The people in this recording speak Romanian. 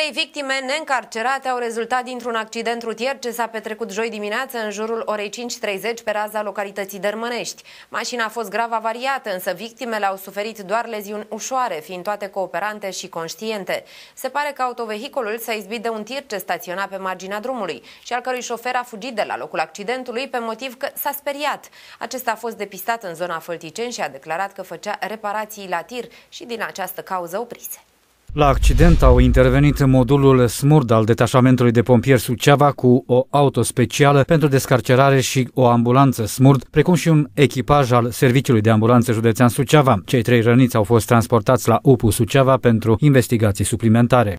Trei victime neîncarcerate au rezultat dintr-un accident rutier ce s-a petrecut joi dimineață în jurul orei 5.30 pe raza localității Dărmănești. Mașina a fost grav avariată, însă victimele au suferit doar leziuni ușoare, fiind toate cooperante și conștiente. Se pare că autovehicolul s-a izbit de un tir ce staționa pe marginea drumului și al cărui șofer a fugit de la locul accidentului pe motiv că s-a speriat. Acesta a fost depistat în zona Fălticeni și a declarat că făcea reparații la tir și din această cauză oprise. La accident au intervenit modulul SMURD al detașamentului de pompieri Suceava cu o auto specială pentru descarcerare și o ambulanță SMURD, precum și un echipaj al Serviciului de Ambulanță Județean Suceava. Cei trei răniți au fost transportați la UPU Suceava pentru investigații suplimentare.